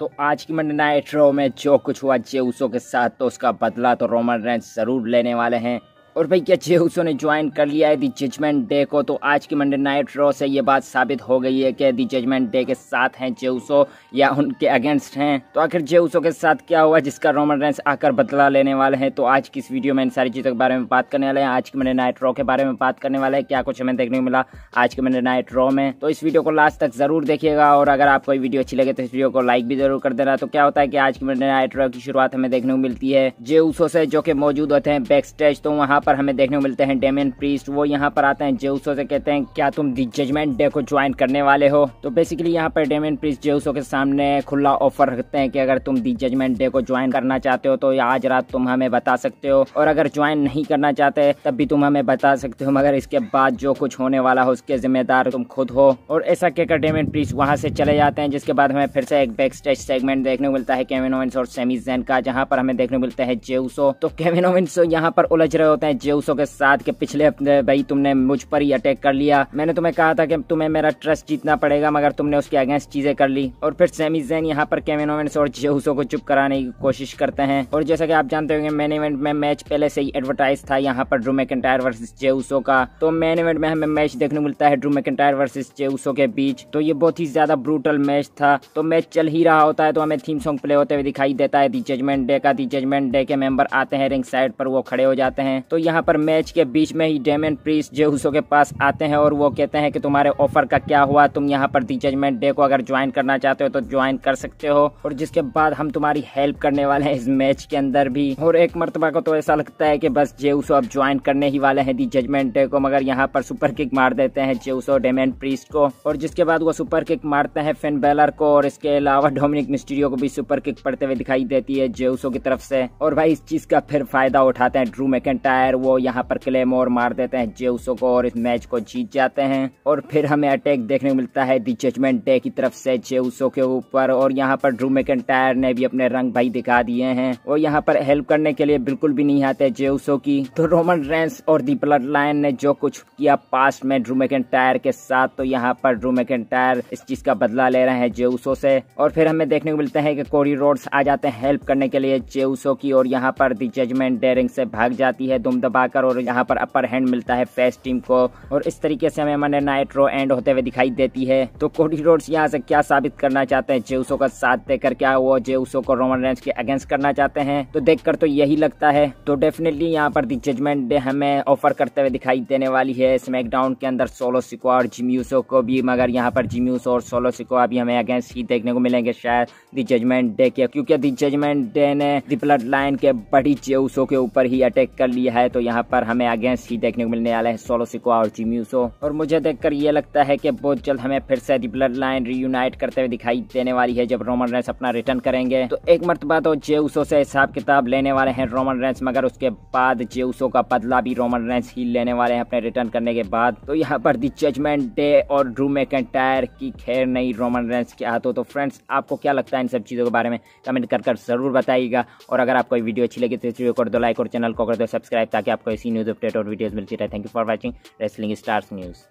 तो आज की मंडे नाइट रो में जो कुछ हुआ जेउसो के साथ तो उसका बदला तो रोमन रेंस ज़रूर लेने वाले हैं और भाई क्या जेउसो ने ज्वाइन कर लिया है दी जजमेंट डे को तो आज की मंडे नाइट रॉ से ये बात साबित हो गई है कि दी जजमेंट डे के साथ हैं जेउसो या उनके अगेंस्ट हैं तो आखिर जेउसो के साथ क्या हुआ जिसका रोमन रेंस आकर बदला लेने वाले हैं तो आज की इस वीडियो में इन सारी चीज़ों के बारे में बात करने वाले हैं आज की मंडे नाइट रॉ के बारे में बात करने वाले हैं क्या कुछ हमें देखने को मिला आज के मंडे नाइट रॉ में तो इस वीडियो को लास्ट तक जरूर देखिएगा और अगर आपको वीडियो अच्छी लगे तो इस वीडियो को लाइक भी जरूर कर देना तो क्या होता है कि आज की मंडे नाइट रॉ की शुरुआत हमें देखने को मिलती है जेउसो से जो कि मौजूद होते हैं बैक स्टेज तो वहाँ पर हमें देखने को मिलते हैं डेमियन प्रीस्ट वो यहाँ पर आते हैं जेउसो से कहते हैं क्या तुम दी जजमेंट डे को ज्वाइन करने वाले हो तो बेसिकली यहाँ पर डेमियन प्रीस्ट जेउसो के सामने खुला ऑफर रखते हैं कि अगर तुम दी जजमेंट डे को ज्वाइन करना चाहते हो तो आज रात तुम हमें बता सकते हो और अगर ज्वाइन नहीं करना चाहते तब भी तुम हमें बता सकते हो मगर इसके बाद जो कुछ होने वाला हो उसके जिम्मेदार तुम खुद हो और ऐसा कहकर डेमियन प्रीस्ट वहाँ से चले जाते हैं जिसके बाद हमें फिर से एक बैक स्टेज सेगमेंट देखने को मिलता है केविन ओवेंस और सेमी जैन का जहाँ पर हमें देखने को मिलता है जेउसो तो केविन ओवेंस यहाँ पर उलझ रहे होते हैं मैं जेउसो के साथ के पिछले हफ्ते भाई तुमने मुझ पर ही अटैक कर लिया मैंने तुम्हें कहा था कि तुम्हें मेरा ट्रस्ट जीतना पड़ेगा मगर तुमने उसके अगेंस्ट चीजें कर ली और फिर सेमी जैन यहाँ पर केविन ओवेंस और जेउसो को चुप कराने की कोशिश करते हैं और जैसा की आप जानते होंगे मेन इवेंट में मैच पहले से ही एडवर्टाइज था यहाँ पर ड्रू मैकेंटायर वर्सेज जेउसो का तो मेन इवेंट में हमें मैच देखने को मिलता है ड्रू मैकेंटायर वर्सेज जेउसो के बीच तो ये बहुत ही ज्यादा ब्रूटल मैच था तो मैच चल ही रहा होता है तो हमें थीम सॉन्ग प्ले होते हुए दिखाई देता है दी जजमेंट डे का दी जजमेंट डे के मेंबर आते हैं रिंग साइड पर वो खड़े हो जाते हैं तो यहाँ पर मैच के बीच में ही डेमन प्रीस जेहूसो के पास आते हैं और वो कहते हैं कि तुम्हारे ऑफर का क्या हुआ तुम यहाँ पर दी जजमेंट डे को अगर ज्वाइन करना चाहते हो तो ज्वाइन कर सकते हो और जिसके बाद हम तुम्हारी हेल्प करने वाले हैं इस मैच के अंदर भी और एक मरतबा को तो ऐसा लगता है कि बस जेहूसो अब ज्वाइन करने ही वाले हैं दी जजमेंट डे को मगर यहाँ पर सुपर किक मार देते हैं जेऊसो डेमन प्रीस को और जिसके बाद वो सुपर किक मारते हैं फिन बेलर को और इसके अलावा डोमिनिक मिस्टीरियो को भी सुपर किक पड़ते हुए दिखाई देती है जेहूसो की तरफ से और भाई इस चीज का फिर फायदा उठाते हैं ड्रू मैकेंटायर खैर वो यहाँ पर क्लेम और मार देते हैं जेउसो को और इस मैच को जीत जाते हैं और फिर हमें अटैक देखने को मिलता है दी जजमेंट डे की तरफ से जेउसो के ऊपर और यहाँ पर ड्रू टायर ने भी अपने रंग भाई दिखा दिए हैं और यहाँ पर हेल्प करने के लिए बिल्कुल भी नहीं आते जेउसो की तो रोमन रेंस और दी ब्लड लाइन ने जो कुछ किया पास्ट में ड्रू टायर के साथ तो यहाँ पर ड्रू टायर इस चीज का बदला ले रहे हैं जेउसो से और फिर हमें देखने को मिलता है की कोरी रोड आ जाते हैं हेल्प करने के लिए जेउसो की और यहाँ पर दी जजमेंट डेरिंग से भाग जाती है दुम दबाकर और यहाँ पर अपर हैंड मिलता है फेस टीम को और इस तरीके से हमें मने नाइट्रो एंड होते हुए दिखाई देती है तो कोडी रोड्स यहाँ से क्या साबित करना चाहते हैं जेउसो का साथ देकर क्या वो जेउसो को रोमन रेंज के अगेंस्ट करना चाहते हैं तो देख तो यही लगता है तो डेफिनेटली यहाँ पर दी जजमेंट डे हमें ऑफर करते हुए दिखाई देने वाली है स्मैकडाउन के अंदर सोलो सिको और जिम्यूसो को भी मगर यहाँ पर जिम्यूसो और सोलो सिको अभी हमें अगेंस्ट ही देखने को मिलेंगे शायद दी जजमेंट डे के क्योंकि दी जजमेंट डे ने दी ब्लड लाइन के बड़ी जेउसो के ऊपर ही अटैक कर लिया है है तो यहाँ पर हमें अगेंस्ट ही देखने को मिलने वाला है सोलो सिकोआ और जिम्यूसो और मुझे देखकर ये लगता है कि बहुत जल्द हमें फिर से दी ब्लड लाइन रीयूनाइट करते हुए दिखाई देने वाली है जब रोमन रेंस अपना रिटर्न करेंगे तो एक मरतबा तो जेउसो से हिसाब किताब लेने वाले हैं रोमन रेंस मगर उसके बाद जेउसो का बदला भी रोमन रेंस ही लेने वाले हैं अपने रिटर्न करने के बाद तो यहाँ पर दी जजमेंट डे और ड्रू टायर की खैर नहीं रोमन रेंस के हाथों तो फ्रेंड्स आपको क्या लगता है इन सब चीज़ों के बारे में कमेंट कर कर जरूर बताइएगा और अगर आपको वीडियो अच्छी लगी तो वीडियो को दो लाइक और चैनल को कर दो सब्सक्राइब ताकि आपको ऐसी न्यूज़ अपडेट और वीडियोज़ मिलती रहे thank you for watching wrestling stars news